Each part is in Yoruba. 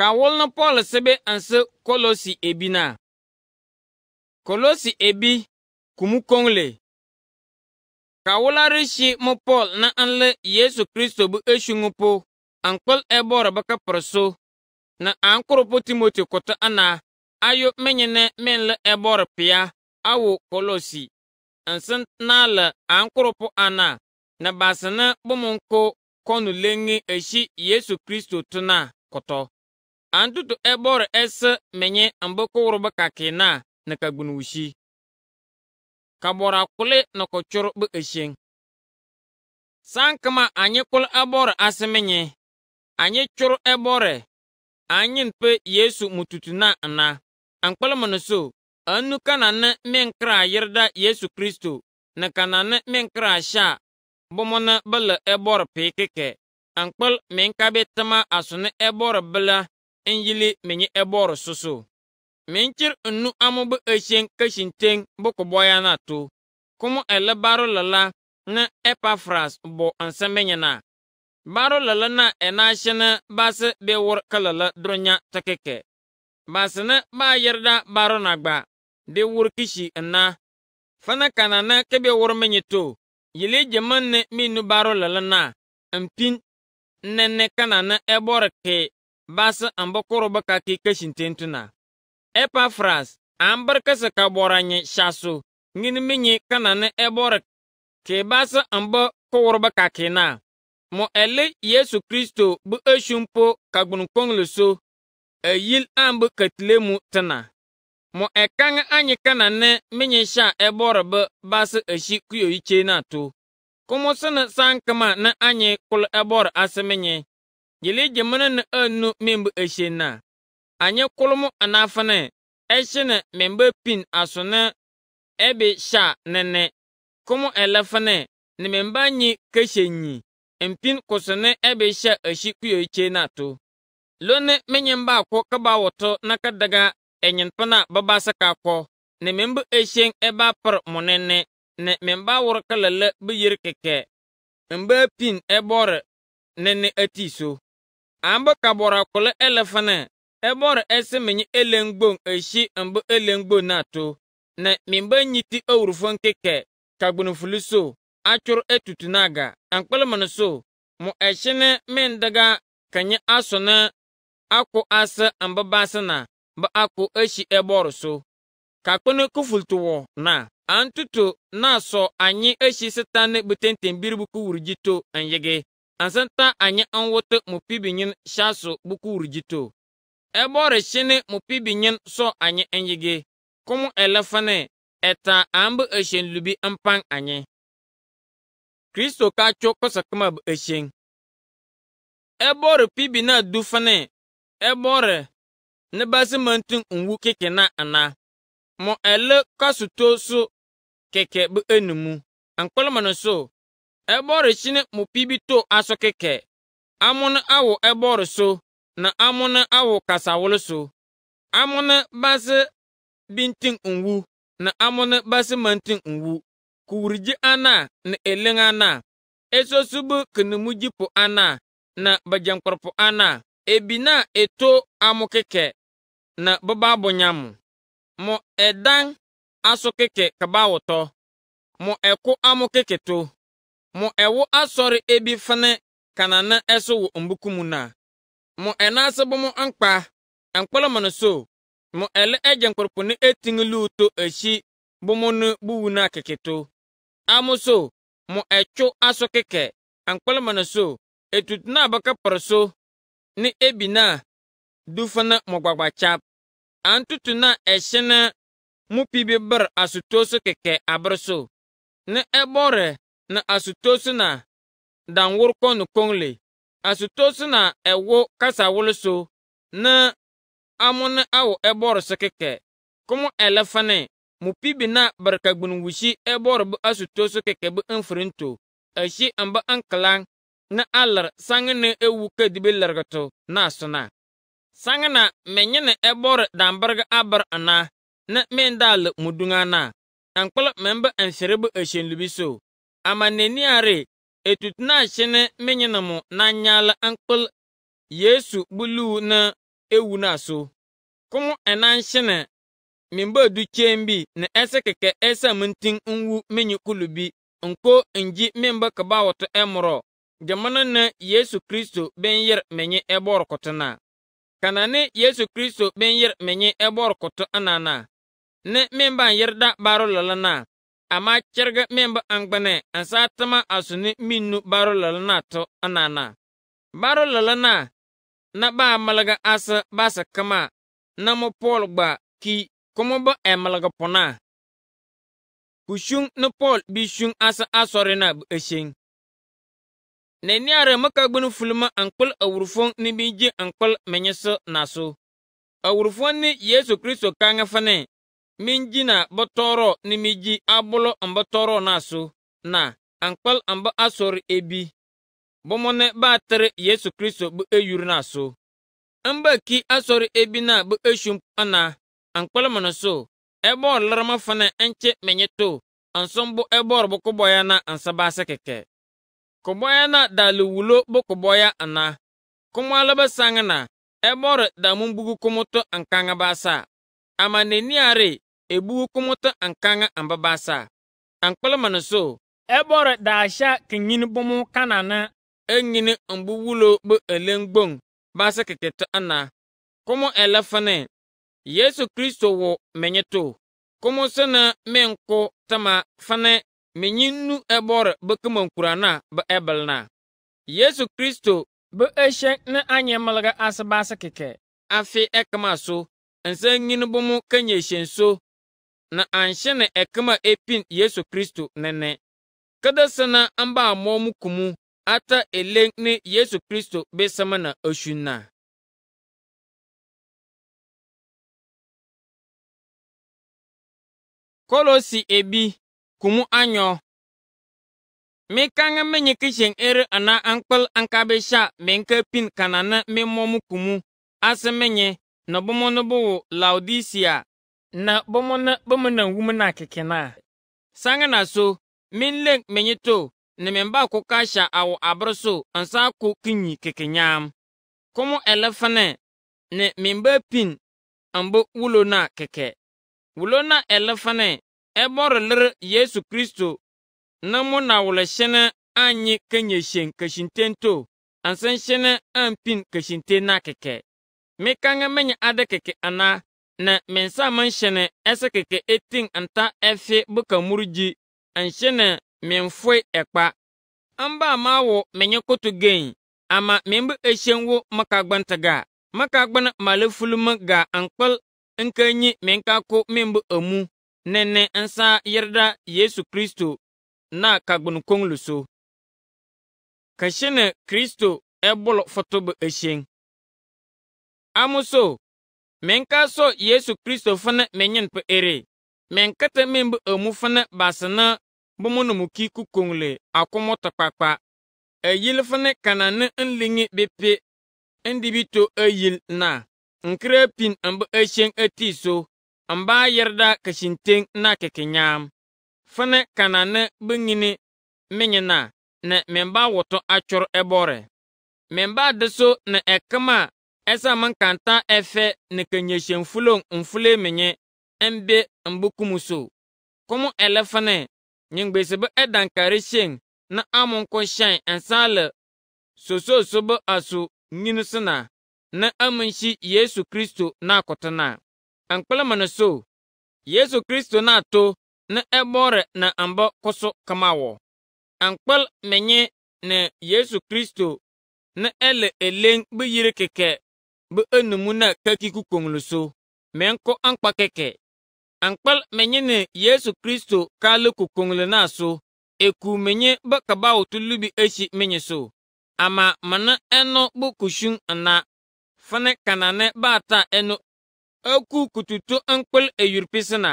ka na pọl sịbị nsị kolosi ebi na kolosi ebi kumukonle ka wụlarị shi mụ pọl na nlị yesu kristo bụ eshuṅụ pụ ankpal ebọrọ baka na ankụrụ timoti kụtụ ana ayo menyene menlị ebọrọ pịa awụ kolosi nsị n'ala ankụrụ ana na basịnị bụmụ nkụ kọnụ lengi eshi yesu kristo tụ antutu ebore ese menye ambokowro be kake na ne kagbun wushi kabora kule na kochoro be eshen sankama anyi kul ebore ase menye anyi choro ebore anyin pe yesu mututu na na ankpalmanu so anu kanane menkra yirda yesu kristo na kanane menkra sha bomona bala ebor pikike ankpal menkabe tama asune ebor bala nyili menyi ebor susu. Minchir unu amu bu eshen keshinteng bu bɔya na tu. Kumu ele baro lala na epafras bo ansemenya na. Baro lala na enashene basi be wor kalala dronya takeke. Basi na ba yerda baro na gba. Be wur kishi na. Fana kanana kebe wor menyi tu. Yili jaman ne nu baro lala na. Mpin nene kana na ebor ke basi n bi kuri bɛ ka ki ka shintɛntu na epafras an biri kisi ka bɔra nyɛ shasu ŋini mi nyɛ kana ni eborik ke basi n kowar kuri bɛ ka ki na mo eli yesu kristo bu eshun po ka gbuni kɔŋli so e yili an bu katile mu ti na mo e anyi kana ni mi nyɛ sha ebori bi basi eshi kuyoyi ce na to kumusi ni sankima ni anyi kuli ebori asi mi nyɛ Yele jamana ni anu min eshe na. Anye kolomu anafane eshe ne membe pin asone ebe sha nene. Komo elefane ni memba nyi keshe nyi. Mpin kosone ebe sha eshi kuyo iche na to. Lone menyemba akwo kaba woto nakadaga enyentpana babasa kakwo. Ni membe eshe eba per monene. Ni memba workalele bi yirkeke. Mbe pin ebore nene eti amba kabora kuli elefane ebor esi minyi elengbong eshi mbu elengbong na to na mimba nyiti owurufo nkeke kagbunu fuluso achuru etutu naga ankpelmanu so mu eshine min daga kanyi asona aku asa mbu basana mbu aku eshi ebor so kakpini kufultuwo na antutu na so anyi eshi sitani bitenten biribu kuwurji to anyigi ansanta anyi anwote mupibinyin shaso bukurijito. Ebore shini mupibinyin so anyi enyige. Kumu elefane eta ambu eshen lubi ampang anyi. Kristo ka cho kosakuma bu eshen. Ebore pibi na dufane. Ebore ne basi mantin nwu keke na ana. Mo ele kasuto so keke bu enumu. Ankolomano so ɛbɔre kyene mo bi to aso kekɛ amone awo ɛbɔre so na amone awo kasawolo so amone base bintin nwu na amone base mantin nwu kuwurji ana na eleng ana esosubu kinimujipo ana na bajankpɔrɔpɔ ana ebi na eto amu kekɛ na baba bonyamu mo ɛdan aso kekɛ kaba wotɔ mo ɛko amu kekɛ to. mo ɛwo asɔre ebi fene kanana ɛso wɔ mbuku mu na mo ɛnaase bo mo nkpa ɛnkpɔlɔmɔ no so mo ɛlɛ ɛgye nkpɔrɔpɔ ne etiŋ luuto ehyi bo mo ne buwu na keketo amo so mo ɛtwo aso kekɛ ɛnkpɔlɔmɔ no so etutu na abaka pɔrɔ so ne ebi na du fene mo gbagba kyap antutu na ɛhyɛ na mo pibi bere asuto so kekɛ abere so ne ɛbɔre. na asutosuna dan wurko ni kpoŋle asutosuna ewo kasawulso ni amuni awo eborisi kike elefane elefani pibi na barka gbuni wushi ebor bi asutosu keke bi nfirinto ashi n bi na alar alir ewu kedibe lirgitu na suna Sangana na menyi ni ebor dambirigi ana na min daali muduŋa na ankpili min bi n shiri bi so ama na amaneniare mu na nanyala ankpul yesu bulu na ewu na so enan shine mimbo du chembi na ese keke ese mntin nwu menyi kulubi nko nji mimbo kaba wato emro. jamana na yesu kristo benyer yer menyi ebor kotana kana ne yesu kristo benyer yer menyi ebor koto anana ne mimba yerda baro lalana amma chiriga memba angbane an sa tima a suni minnu baro lala to anana. Baro lala na ba malaga asa basa kama na mo pol gba ki kuma ba e malaga pona. Kushung na pol bishung asa asore na bu eshin. Na ni are maka gbunu fulma ankpal awurfon ni bije ankpal menyesa naso. Awurfon ni Yesu Kristo kanga fane minjina na tɔɔrɔ ni mi abolo n bɛ na so na ankpal n asɔre ebi bɔmɔnɛ baa tere yesu kristo bɛ eyuri na so n ki asɔre ebi na bɛ eshum ana ankpal mini so ɛbɔr lirima fana n kye menye to n sɔn bɔ ɛbɔr bɛ na n sa keke kɛkɛ kɔbɔya na daali wulo bɛ kɔbɔya ana kɔmɔala bɛ sange na ɛbɔr da mun bugu kɔmɔtɔ n kaŋa baasa ama neniare ebu kumta ankanga ambabasa ankpalmani so ebore daasha kinyini bumu kanana enyini mbu wulo bu elengbong basa kekete ana kumu elefane yesu kristo wo menyeto kumu sene menko tama fane menyinu ebore bu kumankurana bu ebelna yesu kristo bu eshe ne anyemlga asabasa keke afi ekama so nse nyini bumu kanyeshen so na anhyɛ no ɛkama epin Yesu Kristo nene. Kada sana an ba mu kumu ata ele ne Yesu Kristo be sama na oshunna. Kolosi ebi kumu anyo. Me kanga me nye kishen ere ana ankpal ankabe sha me nke pin kanana me mɔ kumu asemenye me nye na bomo no bo Laodicea na bomo na bomo na wum na keke na sanga na so min lek menyi to ne men ba ko ka sha awo abro so ansa ko kinyi keke nyam komo elefane ne min ba pin ambo wulo na keke wulo na elefane ebor lir yesu kristo na mo na wule shene anyi kenye shen kashintento ansa shene an pin kashinte na keke me kanga menye ade keke ana na mensa man shene eseke ke etin anta efe buka murji an shene menfwe ekpa. Amba ma wo menye kotu gen, ama membu eshen wo makagbanta ga. Makagbana malefuluma ga ankpal nka nyi menka ko membu amu nene nsa yarda Yesu Kristo na kagbun konglu so. Ka shene Kristo ebolo fotobu eshen. Amuso, Meŋ ka so Yesu Kristo fana menyin pu ere. Meŋ kata meŋ bu emu fana basana bomo mu ki ku kongle akumo takpakpa. A e yil fana kana ne n lingi bepe n dibi e na. N pin n bu a so. N ba yarda ka na keke nyam. Fana kana ne bu ngini na. Ne men woto achor ebore. Men ba deso ne ekema ɛsɛ man kanta efe ɛfɛ ne ke nyeshe mfulo mfule menye ɛmbe mbukumu so kɔmu ɛlɛfɛnɛ nyigbese be ɛdankari shen na amon ko shen ɛnsan le sososo be aso nyinu sena na amin shi yesu kristo na kɔtena ankpɛlɛmɛnɛ so yesu kristo na to na ɛbɔre na ambɔ koso kama wɔ ankpɛl menye ne yesu kristo na ɛle elen bi yiri keke. be enumu na kakiku kpomlu so menkɔ ankpa kɛkɛ ankpal menye ne yesu kristo kaale kokongli na so eku menye be kabawo tulubi eshi menye so ama mana eno bu kushun na fane kanane bata eno eku kututo ankpal eyurpisina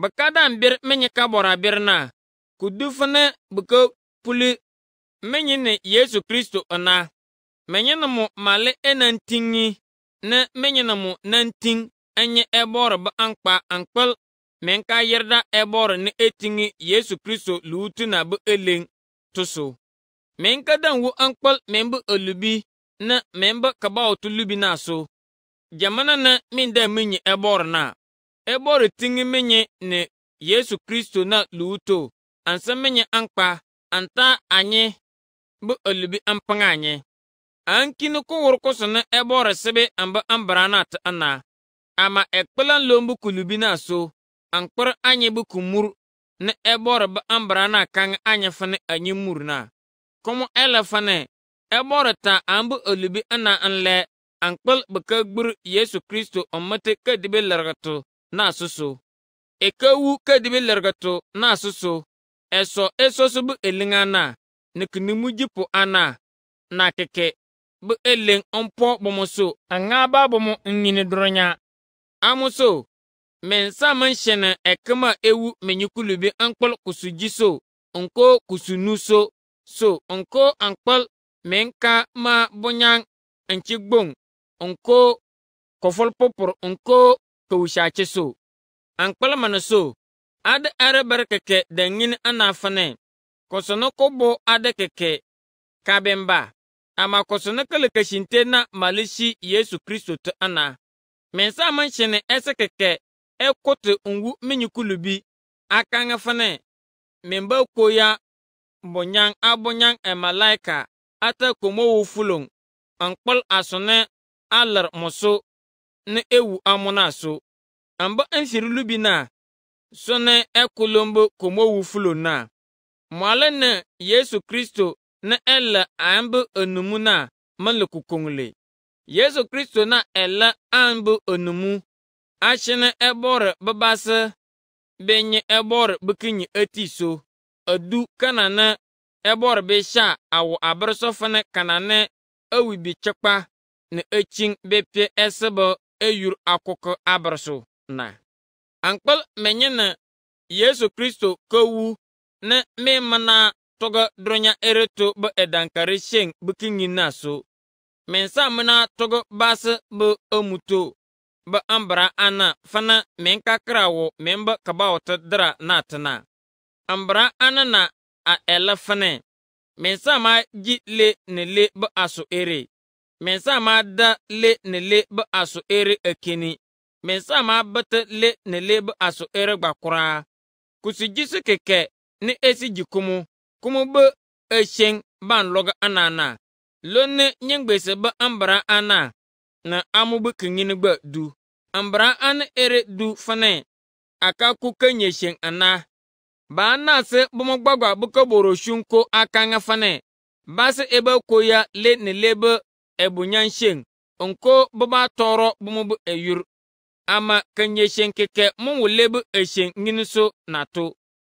bakadan bir menye kabora bir na kudu fane buka puli menye ne yesu kristo na menyena mo male enantingi ne menyena mo nanting enye ebor ba ankpa ankpal men ka yerda ebor ne etingi yesu kristo luutu na bu eleng tuso men ka dan wu ankpal men bu olubi e ne men bu kabao tulubi na so jamana na minda da minyi ebor na ebor tingi minyi ne yesu kristo na luuto ansa minyi ankpa anta anyi bu olubi e ampanga anyi An kini kuwur kusini ebore sibi an bara na ta ana. Ama ekpilan lombu kulubi na so. Ankpir anyi bi kumur ni ebore bi bara na kang anyi fani anyi mur na. la fani fini bɔra ta an ambi olubi ana an Ankpil bi ka gbir Yesu Kristo omati ka dibi largatu na susu. E ka wu ka dibi largatu na susu. Eso eso e subu elinga na. Nikinimujipu ana. na keke bụ elen mpọ bọmụso aŋa ba bọmụ nnyini dɔrɔnya. Amuso, mensa min shini ekima ewu menyikulubi nkpal kusu jiso nko kusu nuso so nko ankpal menka ma bunyan nchi gbong nko kofol popor nko kowushachi so. Ankpal mani so, adi are bari keke da nyini ana fane, kosono kobo adi keke kabemba. amakosono kele keshinte na malishi yesu kristo ti ana mensa man shini ese keke e kuti ngu minyikulubi akaŋa fini min ba koya bonyaŋ a bonyaŋ e malaika ata komowu fuloŋ n kpul asuni a lir musu ni ewu amuna so n ba n na suni e kulombo komowu fuloŋ na mwalin ni yesu kristo ne ele anbu enumu na mele kukum le. Yesu Kristo na ele anbu enumu ashene ebore babase benye ebore bikinyi etiso edu kanane ebore be sha awo abrasofene kanane ewi bi chekpa ne echin bepie esebe eyur akụkọ abraso na ankpal menye na Yesu Kristo kowu ne mmemme na tɔgɔ dɔrɔnya ere to bɛ ɛdankare sheŋ bɛ na so. Mensa mena tɔgɔ baasi bɛ emuto bɛ ambara ana fana men krawo wo men bɛ kaba na tena. Ambara ana na a ɛla fana. Mensa ma ji le ne le bɛ aso ere. Mensa ma da le ne le bɛ aso ere ekeni Mensa ma bata le ne le bɛ aso ere gbakuraa. Kusi jisi keke ne esi jikumu kuma bɛ esheŋ ban lɔga anana lonne nyiŋgbese bɛ ambara ana na amu bɛ kiŋini gba du ambara ana ere du fane aka ku ka sheŋ ana baa naase bɔmɔ gbagba bɛ ka boro shunko akaŋa fane baasi ebe ya le ne lebe ebunyan sheŋ nko bɛ ba tɔɔrɔ bɔmɔ bɛ eyur ama ka sheŋ keke mun wu lebe esheŋ ŋini so na to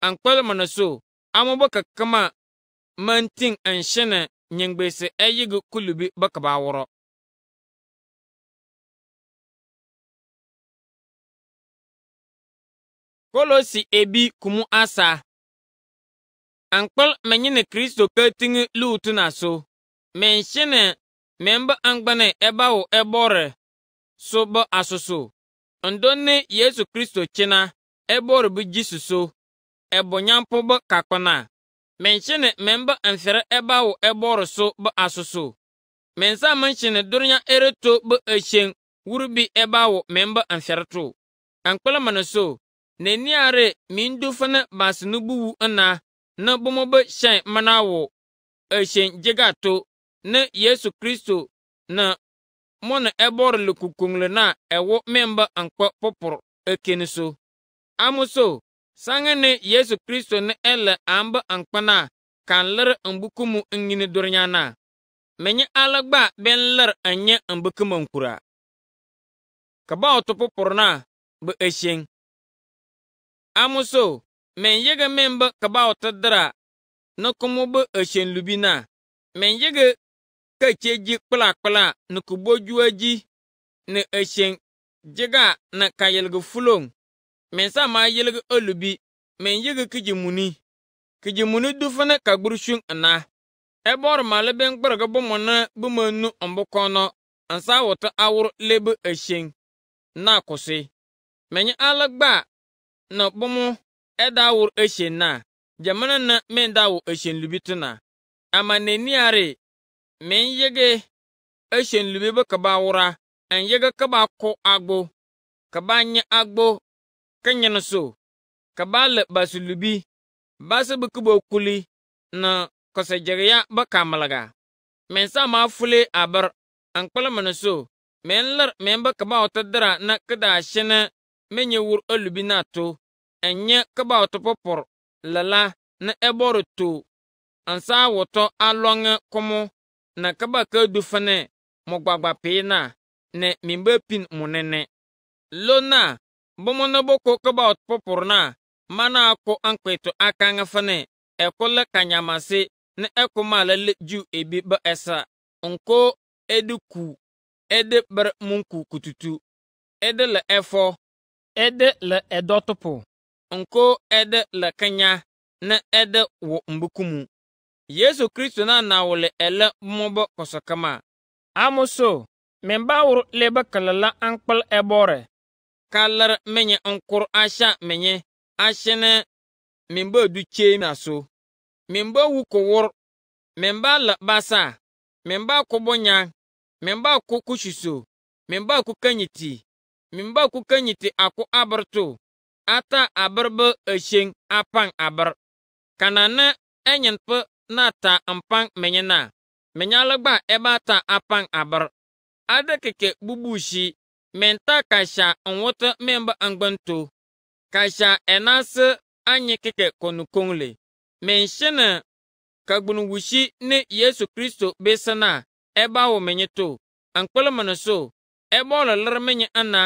ankpɛlmɔ na so amo boka kama mantin an shene nyingbese eyigi kulubi baka ba Kolosi ebi kumu asa. Ankpal menyine Kristo ketingi lutu na so. Men memba angbane ebawo ebore. So ba asusu. Ndonne Yesu Kristo china ebore bu jisuso. ɛbonyampo be kakpena. Menkyene memba mfere ebe awo eboro so be asusu. Mensa menkyene durnya ereto be echen wurubi ebe awo memba mfere to. Ankpele mene so, neniare mindu fene basi nubuwu ena ne bomo be shen mana awo echen jegato ne Yesu Kristo na mɔne ɛbɔre le kukuŋle na ɛwo meŋ ba aŋkpɛ popor ekeni so. sanga ne yesu kristo ne ele amba ankpana kan lere ka n lir n bukumu na menye ala gba lere anye n nyɛ n bukumã n kura ka bao tɩ pʋpʋr na bɩ e sheŋ amoso men yege meŋ bɩ ka ba tɩ dira ni kũmo bɩ e sheŋ lubi na men yege ka cheji kpla-kpla ni ku bojua ji na e sheŋ jiga ka min sa ma yilgi olubi min yigi kiji muni kiji muni dufuni ka gburi shun e na ebor mali bin gbirigi bumu bu bumu nu e ombu kono n sa wuti awur lebi eshen na kusi min ala gba na bumu eda awur eshen na jamana na min da awu eshen lubi tuna ama na niyari min yigi eshen lubi bi ka ba wura n ka ba ku agbo ka ba nye agbo kenyini so ka ba basulubi basi bi ki bo kuli ni kosejiriya bi kamiliga min sa ma fuli a bir n kpilimini so min lir min bi kibawu ti dira ni ki daa shini min nye wur olubi e na to n nye kibawu ti pupur lala ni ebori to n saa wuto a lɔŋi kumu ni ka du fini mu pii na ni min pin mu nini lo Bumunu boko kaba otpopur na mana ako ankwetu akanga fane ekole kanyamasi ne ekumalele ju ebi ba esa nko edeku ede ber munku kututu ede le efo ede le edotupu nko ede le kanya na ede wo mbukumu yesu kristo na na ele e mmobo kosokama amuso memba wuru leba kalala ankpal ebore kalar menye nkur asha menye ashene mimbo duche chemi aso. Mimbo wukowor, mimba la basa, mimba kubonya, mimba kukushiso, mimba kukanyiti, mimba kukanyiti aku abarto, ata abarbe esheng apang abar. Kanana enyenpe nata na ta mpang menye na, menyalagba eba ta apang abar. Ada keke bubushi menta kasha nwụtụ memba angbanto kasha enasị anyị kike konukonle menshina kagbunwushi ni yesu kristo besana ebe ahụ menyeto ankpalmana so ebe ọ lalara menye ana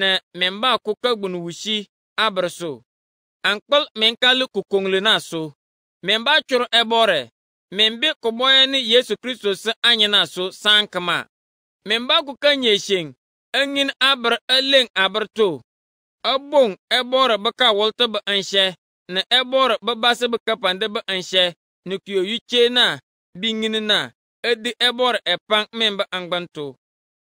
na memba akụ kagbunwushi abịrị so ankpal menkali kukonle na so memba chụrụ ebe ọrịa membe kọbọya ne yesu kristo sị anyị na so sankama memba akụ ka enyin abar eleng abar to. Ebong ebora beka ba be anshe. Na ebora bebase beka pande ba anshe. Nukyo yuche na bingin na. Edi ebora epang memba angbanto.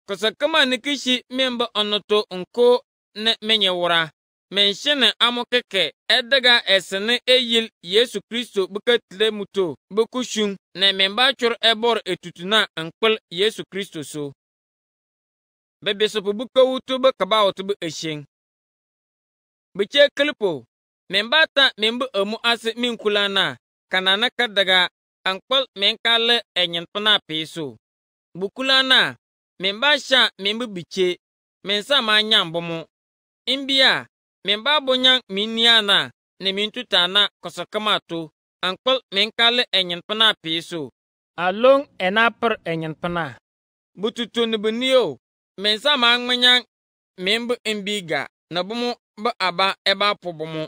Kosa kama nikishi memba onoto nko ne menye wura. menshene amokeke edega esene eyil yesu kristo buketile muto bukushun na memba chur ebor etutuna nkpil yesu kristo so bebe sopu bu ko wutu be ka ba wutu bu eshin. emu asik min kula na, kana na ka daga an kpol min ka le e peso. Bu kula na, ba sha bomo. In biya, min ba bu nyan min niya na, ne min tuta na kosa kama to, an e peso. Along enaper enyin pina. Bu tutu Me nsa ma in membu mbiga na bụmụ bụ aba ebe apụbụ mụ.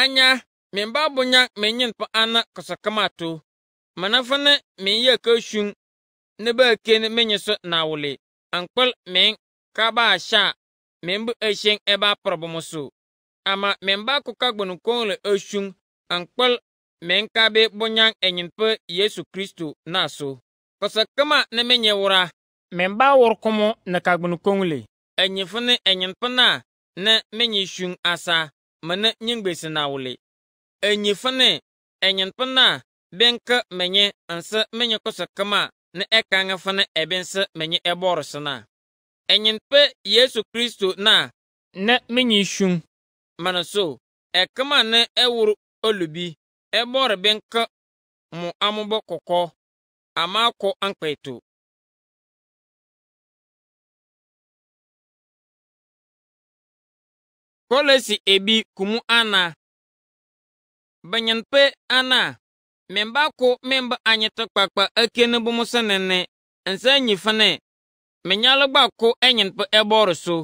Anya memba abụnya menyin pa ana kọsakamato. Mana fana menye keshun ne ba ken menye so na wule. Ankpal men kaba asha membu eshen ebe apụrụbụ mụ so. Ama memba akụkọ agbanukọnle eshun ankpal men kabe e bụnya enyin pa Yesu Kristo na so. Kọsakama na menye wura. Memba ba wurkumu ni kagbuni kɔŋle. Enyi funi enyin pina ni minyi shun asa mini nyingbesi nawuli. Enyi funi enyin pina binki minyi nsi minyi kusi kima ni ekaŋa funi ebinsi minyi Yesu Kristo na ni minyi shun mini so ekima ni ewuru olubi ebori binki mu amubo koko, ama ko ankpeto. Kole si ebi kumu ana. Banyanpe ana. Memba ko memba anyete kpakpa ekene bumusa nene. Nse nyifane. Menyalo gba ko enyanpe eboro so.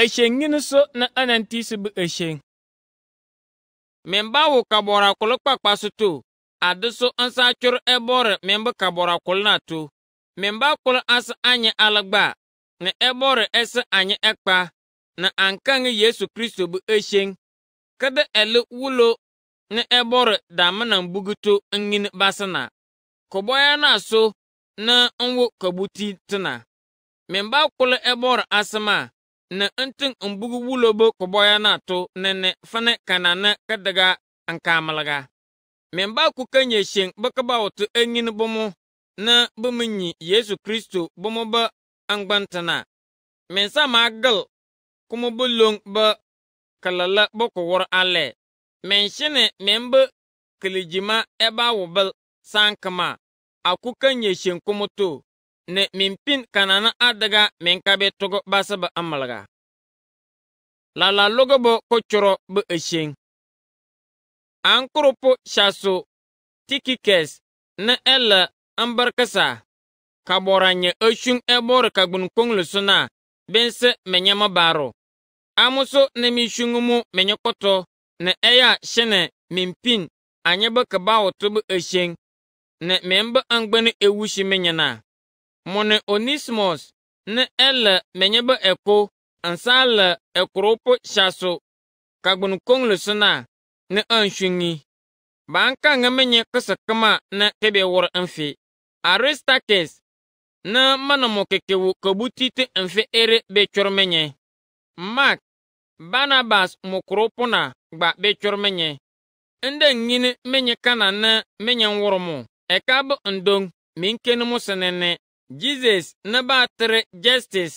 Eshen ngini so na anantisi bu eshen. Memba wo kabora kolo kpakpa so to. Ade so nsa choro eboro memba kabora kolo na to. Memba kolo asa anye alagba. Ne eboro esa anye ekpa na ankaŋ Yesu Kristo bụ esheŋ ka di ɛli wulo ni ɛ bɔri daamina bugito n-ŋmini basina. Ka na so ni n-wo ka buti tina. Min ba kuli ɛ asima ni n tin wulo bo ka bɔya na to nini fini kana ni ka diga n kaamiliga. Min ba ku ka nyɛ sheŋ bi ka ba wuti n-ŋmini Yesu Kristo bumu bi n-gbinti na. kuma bu long bə kəlala bu kuwur ale. Mən shini mən bə kəlijima eba wubəl a Aku kan ye shen kuma to. na min pin kanana adaga mən ka be tugu basa ba əməlga. Lala logo bə kucuro bə əshen. E Ankurupu shasu tikikes ni ele əmbərkəsa. Kabora nye əshun e əbor kagbun konglu suna. bense menyama baro amoso ne mehwingu mu menye kɔtɔ na ɛyɛ a hyɛnɛ mempin anyɛ bɛ ka ba wɔto bɛ ahyɛn na membɛ angbɛne ewu hye na mo ne onesimus ne ɛlɛ menye bɛ ɛko ansa lɛ ɛkoropo hyɛ so kagbon koŋlo so na ne anhwingi ban kaŋa menyɛ kɛsɛ kama na kɛbɛ wɔrɔ mfe aristakes na mana kekewu kabuti te ere bɛ kyɔrɔ Mark, Barnabas mụkwuru pụna gba kpechụrụ menye. Ndị ngini menye kana na menye nwụrụ mụ. Ekab ndong minkeni musinene. Jesus na batiri justice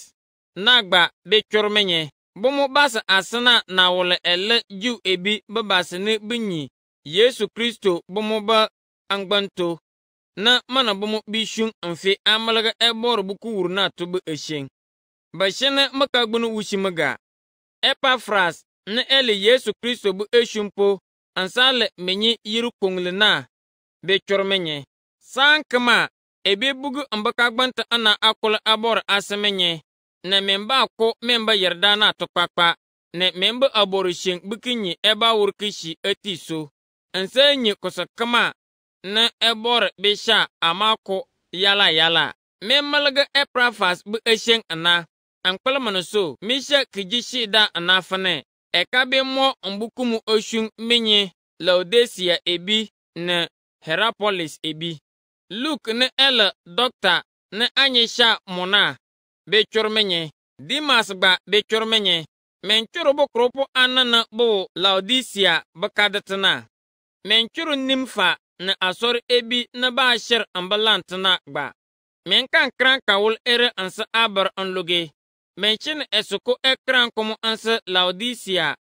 na gba kpechụrụ menye. Bumu basa asina na wule ele ju ebi babasini binyi. Yesu Kristo bumu ba angbanto. Na mana bumu bishun mfi amalaga ebor buku wuru na tubu eshen. ba shene maka gbunu wushi ga Epafras ni eli Yesu Kristo bu eshumpo ansale menyi yiru kongli na be chormenye. San kama ebe bugu mbaka gbanta ana akula ase menye Na memba ako memba yarda na tukpakpa. Na memba abor sheng bikinyi eba wurkishi etiso. Nsenyi kosa kama na ebor besha amako yala yala. Memmalga Epafras bu esheng ana. ankpalman so misha kijishida da anafane ekabe mo mbukumu oshun menye laodesia ebi ne herapolis ebi luke ne ele dokta ne anyisha mona bechor menye dimas gba bechor menye menchuru bukrupu anana bu laodisia bakadatana menchuru nimfa ne asor ebi ne ba shir ambalantana gba menkan kran kawul ere ansa abar an menchin esuku ekran kumu ansi laodisia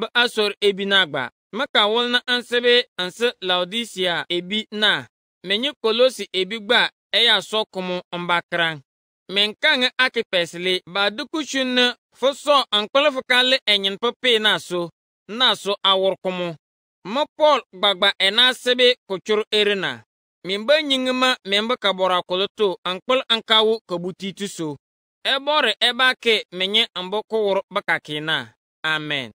bi asor ebi na gba maka wulna ansi bi ansi laodisia ebi na menyi kolosi ebi gba eya so kumu mba kran menkaŋi akipɛsili ba dukushunni fu sɔ n kpilifu ka li ɛnyin pu pee na so na so awurikumu mi pɔl gbagba ɛnaasibi kuchuru erina min bi nyiŋi ma min bi ka bɔra kulutu n kpili n kawu ka butiitu so ebe ebore aka menye kwụwụrụ wuru bakakina amen